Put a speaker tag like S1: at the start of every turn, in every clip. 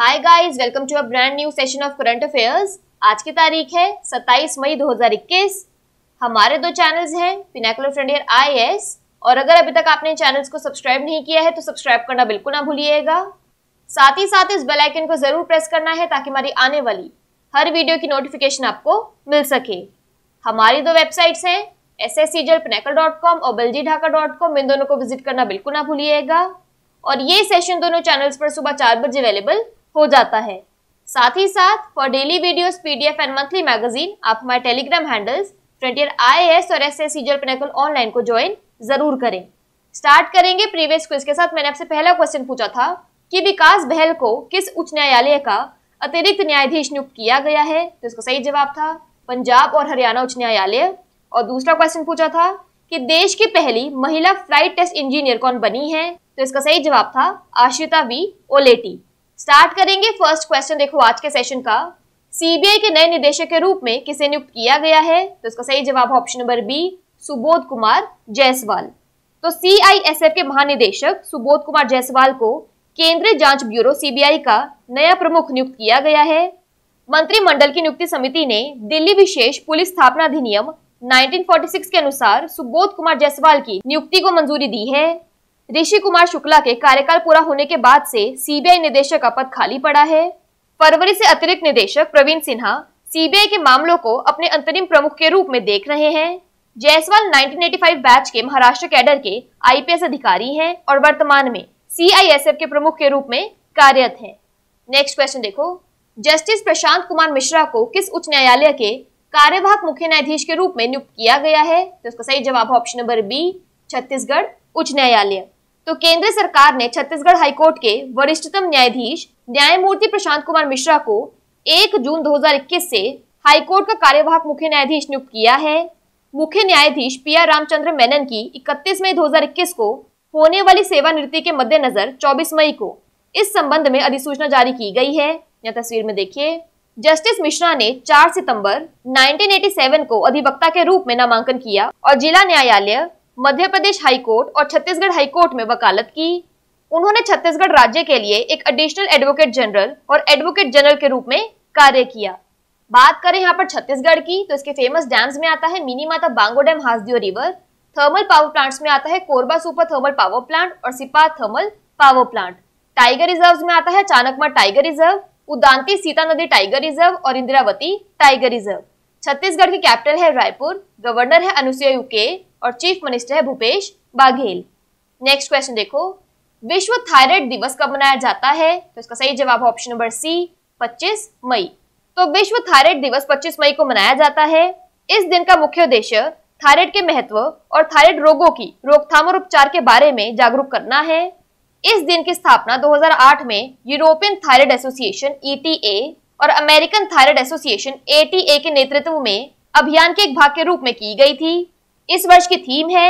S1: Hi guys welcome to a brand new session of current affairs आज की तारीख है 27 मई 2021 हमारे दो चैनल्स हैं पिनाकुलर फ्रंटियर आईएएस और अगर अभी तक आपने चैनल्स को सब्सक्राइब नहीं किया है तो सब्सक्राइब करना बिल्कुल ना भूलिएगा साथ ही साथ इस बेल आइकन को जरूर प्रेस करना है ताकि हमारी आने वाली हर वीडियो की नोटिफिकेशन आपको मिल सके हमारी दो वेबसाइट्स हैं एस एस और बलजी ढाका इन दोनों को विजिट करना बिल्कुल ना भूलिएगा और ये सेशन दोनों चैनल्स पर सुबह चार बजे अवेलेबल हो जाता है साथ ही साथ for daily videos PDF and monthly magazine आप हमारे टेलीग्राम हैंडल्स फ्रंटियर आईएएस और एस एस पेनाकल ऑनलाइन को ज्वाइन जरूर करें स्टार्ट करेंगे प्रीवियस क्विज के साथ मैंने आपसे पहला क्वेश्चन पूछा था कि विकास बहल को किस उच्च न्यायालय का अतिरिक्त न्यायाधीश नियुक्त किया गया है तो इसका सही जवाब था पंजाब और हरियाणा उच्च न्यायालय और दूसरा क्वेश्चन पूछा था कि देश की पहली महिला फ्लाइट टेस्ट इंजीनियर कौन बनी है तो इसका सही जवाब था आश्रिता वी ओलेटी स्टार्ट करेंगे फर्स्ट क्वेश्चन देखो आज के सेशन का सीबीआई के नए निदेशक के रूप में किसे नियुक्त किया गया है तो इसका सही जवाब option number B Subodh Kumar Jaiswal तो सीआईएसएफ के महानिदेशक सुबोध कुमार जायसवाल को केंद्रीय जांच ब्यूरो सीबीआई का नया प्रमुख नियुक्त किया गया है मंत्रिमंडल की नियुक्ति समिति ने दिल्ली विशेष पुलिस स्थापना अधिनियम 1946 के अनुसार सुबोध कुमार जायसवाल की नियुक्ति को मंजूरी दी है ऋषि कुमार शुक्ला के कार्यकाल पूरा होने के बाद से सीबीआई निदेशक का पद खाली पड़ा है फरवरी से अतिरिक्त निदेशक प्रवीण सिन्हा सीबीआई के मामलों को अपने अंतरिम प्रमुख के रूप में देख रहे हैं जयसवाल 1985 बैच के महाराष्ट्र कैडर के आईपीएस अधिकारी हैं और वर्तमान में सीआईएसएफ के प्रमुख के रूप में कार्यरत हैं। नेक्स्ट क्वेश्चन देखो जस्टिस प्रशांत कुमार मिश्रा को किस उच्च न्यायालय के कार्यवाहक मुख्य न्यायाधीश के रूप में नियुक्त किया गया है तो इसका सही जवाब ऑप्शन नंबर बी छत्तीसगढ़ उच्च न्यायालय तो केंद्र सरकार ने छत्तीसगढ़ हाईकोर्ट के वरिष्ठतम न्यायाधीश न्यायमूर्ति प्रशांत कुमार मिश्रा को 1 जून 2021 से हाईकोर्ट का कार्यवाहक मुख्य न्यायाधीश नियुक्त किया है मुख्य न्यायाधीश पी आर रामचंद्र मेनन की 31 मई 2021 को होने वाली सेवानिवृत्ति के मद्देनजर 24 मई को इस संबंध में अधिसूचना जारी की गई है यह तस्वीर में देखिए जस्टिस मिश्रा ने 4 सितंबर 1987 को अधिवक्ता के रूप में नामांकन किया और जिला न्यायालय मध्य प्रदेश हाईकोर्ट और छत्तीसगढ़ हाईकोर्ट में वकालत की उन्होंने छत्तीसगढ़ राज्य के लिए एक एडिशनल एडवोकेट जनरल और एडवोकेट जनरल के रूप में कार्य किया बात करें यहाँ पर छत्तीसगढ़ की तो इसके फेमस डैम्स में आता है Mini Mata Bango dam Hasdeo river thermal power plants में आता है Korba super thermal power plant और Sipat thermal power plant tiger reserve में आता है चाणकमा tiger reserve Udanti Sita Nadi tiger reserve और इंदिरावती टाइगर रिजर्व छत्तीसगढ़ की कैपिटल है रायपुर गवर्नर है अनुसुईया उके और चीफ मिनिस्टर है भूपेश बाघेल नेक्स्ट क्वेश्चन देखो विश्व थायराइड दिवस कब मनाया जाता है तो इसका सही जवाब है ऑप्शन नंबर सी 25 मई तो विश्व थायराइड दिवस 25 मई को मनाया जाता है इस दिन का मुख्य उद्देश्य थायराइड के महत्व और थायराइड रोगों की रोकथाम और उपचार के बारे में जागरूक करना है इस दिन की स्थापना 2008 में European thyroid association E e और अमेरिकन थायराइड एसोसिएशन ए के नेतृत्व में अभियान के एक भाग के रूप में की गई थी इस वर्ष की थीम है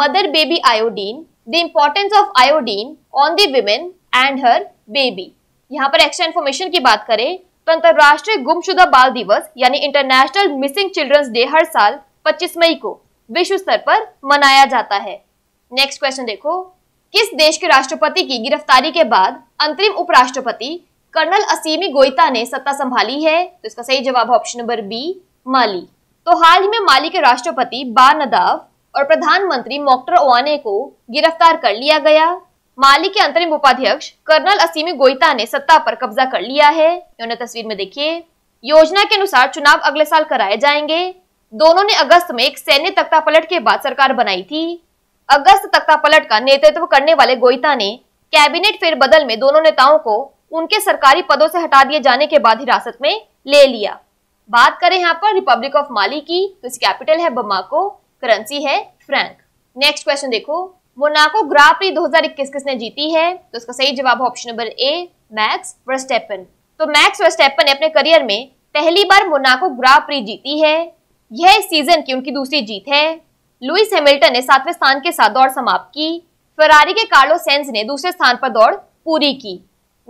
S1: mother baby iodine the importance of iodine on the women and her baby यहाँ पर एक्स्ट्रा इन्फॉर्मेशन की बात करें तो अंतर्राष्ट्रीय गुमशुदा बाल दिवस यानी इंटरनेशनल मिसिंग चिल्ड्रंस डे हर साल 25 मई को विश्व स्तर पर मनाया जाता है नेक्स्ट क्वेश्चन देखो किस देश के राष्ट्रपति की गिरफ्तारी के बाद अंतरिम उपराष्ट्रपति कर्नल असीमी गोयता ने सत्ता संभाली है तो इसका सही जवाब ऑप्शन नंबर बी माली तो हाल ही में माली के राष्ट्रपति बा नदाव और प्रधानमंत्री मोक्टर ओवाने को गिरफ्तार कर लिया गया माली के अंतरिम उपाध्यक्ष कर्नल असीमी गोइता ने सत्ता पर कब्जा कर लिया है उन्हें तस्वीर में देखिए योजना के अनुसार चुनाव अगले साल कराए जाएंगे दोनों ने अगस्त में एक सैन्य तख्ता पलट के बाद सरकार बनाई थी अगस्त तख्ता पलट का नेतृत्व करने वाले गोइता ने कैबिनेट फेरबदल में दोनों नेताओं को उनके सरकारी पदों से हटा दिए जाने के बाद हिरासत में ले लिया बात करें यहाँ पर रिपब्लिक ऑफ माली की तो इसकी कैपिटल है बमाको करेंसी है फ्रैंक नेक्स्ट क्वेश्चन देखो मोनाको ग्रा प्री 2021 किसने जीती है तो इसका सही जवाब option number A Max Verstappen तो मैक्स वर्स्टेपन ने अपने करियर में पहली बार मोनाको ग्रा प्री जीती है यह इस सीजन की उनकी दूसरी जीत है लुइस हेमिल्टन ने सातवें स्थान के साथ दौड़ समाप्त की फरारी के कार्लो सेंस ने दूसरे स्थान पर दौड़ पूरी की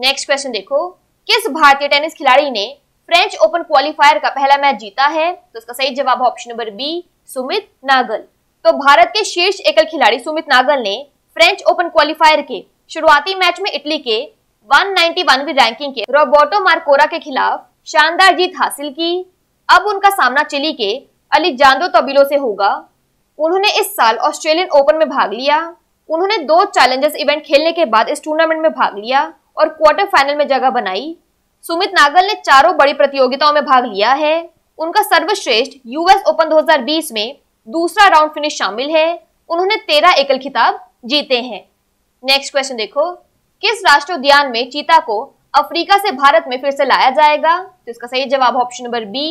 S1: नेक्स्ट क्वेश्चन देखो किस भारतीय टेनिस खिलाड़ी ने फ्रेंच ओपन क्वालिफायर का पहला मैच जीता है तो इसका सही जवाब option number B Sumit Nagal तो भारत के शीर्ष एकल खिलाड़ी सुमित नागल ने फ्रेंच ओपन क्वालिफायर के शुरुआती मैच में इटली के 191वीं रैंकिंग के रोबोटो मार्कोरा के खिलाफ शानदार जीत हासिल की अब उनका सामना चिली के अली जान्डो तबिलो से होगा उन्होंने इस साल ऑस्ट्रेलियन ओपन में भाग लिया उन्होंने दो चैलेंजर्स इवेंट खेलने के बाद इस टूर्नामेंट में भाग लिया और क्वार्टर फाइनल में जगह बनाई सुमित नागल ने चारों बड़ी प्रतियोगिताओं में भाग लिया है उनका सर्वश्रेष्ठ यूएस ओपन 2020 में दूसरा राउंड फिनिश शामिल है उन्होंने तेरह एकल खिताब जीते हैं नेक्स्ट क्वेश्चन देखो किस राष्ट्र उद्यान में चीता को अफ्रीका से भारत में फिर से लाया जाएगा तो इसका सही जवाब option number B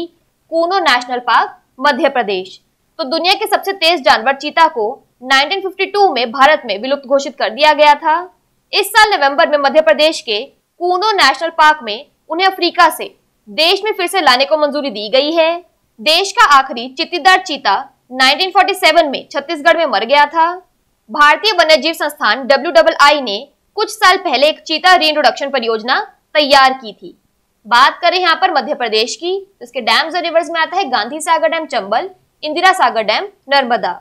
S1: Kuno national park Madhya Pradesh तो दुनिया के सबसे तेज जानवर चीता को 1952 में भारत में विलुप्त घोषित कर दिया गया था इस साल नवंबर में मध्य प्रदेश के कूनो नेशनल पार्क में उन्हें अफ्रीका से देश में फिर से लाने को मंजूरी दी गई है देश का आखिरी चित्तीदार चीता 1947 में छत्तीसगढ़ में मर गया था भारतीय वन्यजीव संस्थान डब्ल्यू ने कुछ साल पहले एक चीता री इंट्रोडक्शन परियोजना तैयार की थी बात करें यहाँ पर मध्य प्रदेश की तो इसके डैम्स और रिवर्स में आता है Gandhi Sagar dam Chambal Indira Sagar dam Narmada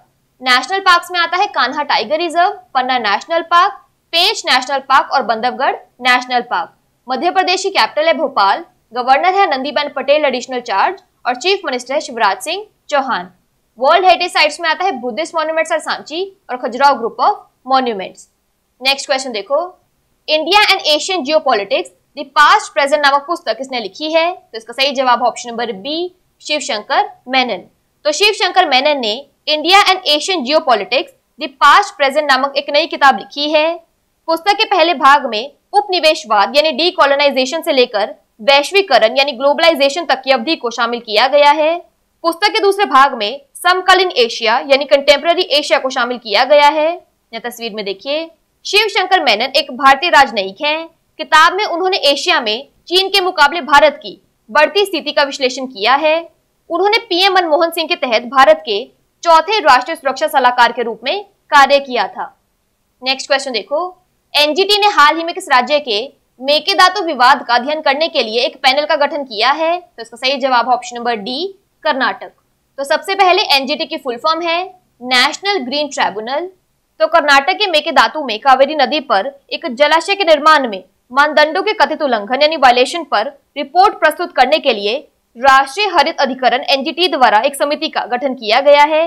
S1: national park में आता है Kanha tiger reserve Panna national park Pench national park और बंधवगढ़ नेशनल पार्क मध्य प्रदेश की कैपिटल है भोपाल गवर्नर है नंदीबेन पटेल एडिशनल चार्ज और चीफ मिनिस्टर है Shivraj Singh Chouhan world heritage sites में आता है बुद्धिस्ट मॉन्यूमेंट्स और सांची और Khajuraho group of monuments next question देखो India and Asian geopolitics the past present नामक पुस्तक किसने लिखी है तो इसका सही जवाब option number B Shivshankar Shankar Menon तो शिवशंकर शंकर मेनन ने India and Asian geopolitics the past present नामक एक नई किताब लिखी है पुस्तक के पहले भाग में उपनिवेशवाद यानी डीकोलोनाइजेशन से लेकर वैश्वीकरण यानी ग्लोबलाइजेशन तक की अवधि को शामिल किया गया है पुस्तक के दूसरे भाग में समकालीन एशिया यानी कंटेम्प्ररी एशिया को शामिल किया गया है यह तस्वीर में देखिए शिव शंकर मेनन एक भारतीय राजनयिक हैं किताब में उन्होंने एशिया में चीन के मुकाबले भारत की बढ़ती स्थिति का विश्लेषण किया है उन्होंने पीएम मनमोहन सिंह के तहत भारत के चौथे राष्ट्रीय सुरक्षा सलाहकार के रूप में कार्य किया था नेक्स्ट क्वेश्चन देखो एनजीटी ने हाल ही में किस राज्य के मेकेदातु विवाद का अध्ययन करने के लिए एक पैनल का गठन किया है तो इसका सही जवाब ऑप्शन नंबर डी कर्नाटक तो सबसे पहले एनजीटी की फुल फॉर्म है नेशनल ग्रीन ट्राइब्यूनल तो कर्नाटक के मेकेदातु में कावेरी नदी पर एक जलाशय के निर्माण में मानदंडों के कथित उल्लंघन यानी वायलेशन पर रिपोर्ट प्रस्तुत करने के लिए राष्ट्रीय हरित अधिकरण एनजीटी द्वारा एक समिति का गठन किया गया है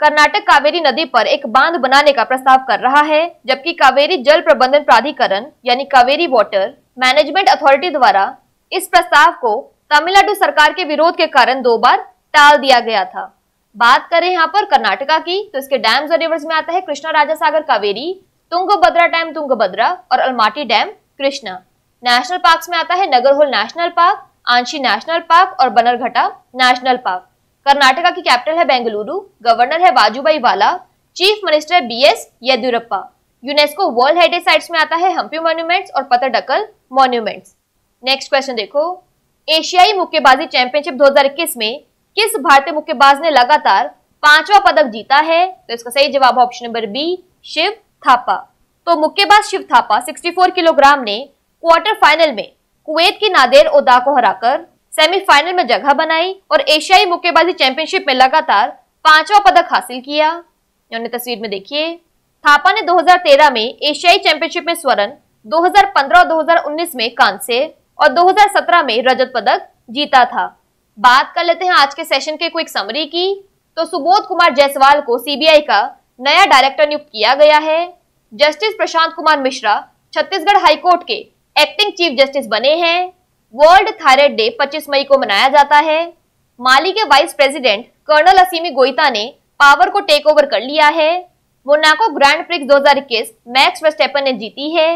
S1: कर्नाटक कावेरी नदी पर एक बांध बनाने का प्रस्ताव कर रहा है जबकि कावेरी जल प्रबंधन प्राधिकरण यानी कावेरी वाटर मैनेजमेंट अथॉरिटी द्वारा इस प्रस्ताव को तमिलनाडु सरकार के विरोध के कारण दो बार टाल दिया गया था बात करें यहाँ पर कर्नाटका की तो इसके डैम्स और रिवर्स में आता है कृष्णा राजा सागर कावेरी तुंगभद्रा डैम तुंगभद्रा और Almatti dam Krishna national park में आता है Nagarhole national park Anshi national park और बनरघटा नेशनल पार्क कर्नाटका की कैपिटल है बेंगलुरु गवर्नर है Vajubhai Vala chief minister B S Yediyurappa UNESCO world heritage sites में आता है हम्पी मॉन्यूमेंट्स और पतडकल मॉन्यूमेंट्स नेक्स्ट क्वेश्चन देखो एशियाई मुक्केबाजी चैंपियनशिप 2021 में किस भारतीय मुक्केबाज ने लगातार पांचवा पदक जीता है तो इसका सही जवाब option number B Shiv Thapa तो मुक्केबाज शिव थापा 64 किलोग्राम ने क्वार्टर फाइनल में कुवैत की नादेर ओदा को हराकर सेमीफाइनल में जगह बनाई और एशियाई मुक्केबाजी चैंपियनशिप में लगातार पांचवा पदक हासिल किया तस्वीर में देखिए थापा ने 2013 में एशियाई चैंपियनशिप में स्वर्ण 2015 और 2019 में कांस्य और 2017 में रजत पदक जीता था बात कर लेते हैं आज के सेशन के क्विक समरी की तो सुबोध कुमार जायसवाल को सीबीआई का नया डायरेक्टर नियुक्त किया गया है जस्टिस प्रशांत कुमार मिश्रा छत्तीसगढ़ हाईकोर्ट के एक्टिंग चीफ जस्टिस बने हैं वर्ल्ड थायराइड डे 25 मई को मनाया जाता है माली के vice president colonel Assimi Goita ने पावर को टेक ओवर कर लिया है Monaco Grand Prix 2021 Max Verstappen ने जीती है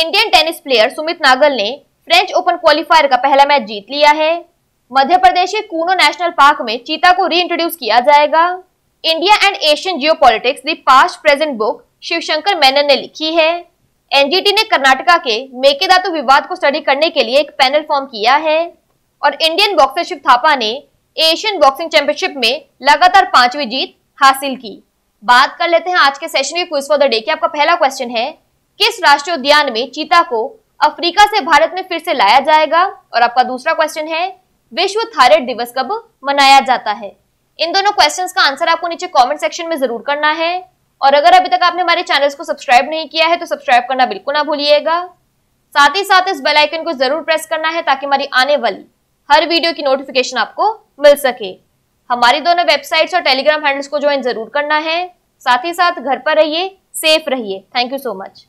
S1: Indian tennis player Sumit Nagal ने फ्रेंच ओपन क्वालिफायर का पहला मैच जीत लिया है मध्य प्रदेश के कूनो नेशनल पार्क में चीता को री इंट्रोड्यूस किया जाएगा India and Asian geopolitics the past present book Shivshankar Menon ने लिखी है एनजीटी ने कर्नाटका के मेकेदातु विवाद को स्टडी करने के लिए एक पैनल फॉर्म किया है और इंडियन बॉक्सर शिव थापा ने एशियन बॉक्सिंग चैंपियनशिप में लगातार पांचवी जीत हासिल की बात कर लेते हैं आज के सेशन के क्विज फॉर द डे की आपका पहला क्वेश्चन है किस राष्ट्रीय उद्यान में चीता को अफ्रीका से भारत में फिर से लाया जाएगा और आपका दूसरा क्वेश्चन है विश्व थायराइड दिवस कब मनाया जाता है इन दोनों क्वेश्चंस का आंसर आपको नीचे कमेंट सेक्शन में जरूर करना है और अगर अभी तक आपने हमारे चैनल्स को सब्सक्राइब नहीं किया है तो सब्सक्राइब करना बिल्कुल ना भूलिएगा साथ ही साथ इस बेल आइकन को जरूर प्रेस करना है ताकि हमारी आने वाली हर वीडियो की नोटिफिकेशन आपको मिल सके हमारी दोनों वेबसाइट्स और टेलीग्राम हैंडल्स को ज्वाइन जरूर करना है साथ ही साथ घर पर रहिए सेफ रहिए थैंक यू सो मच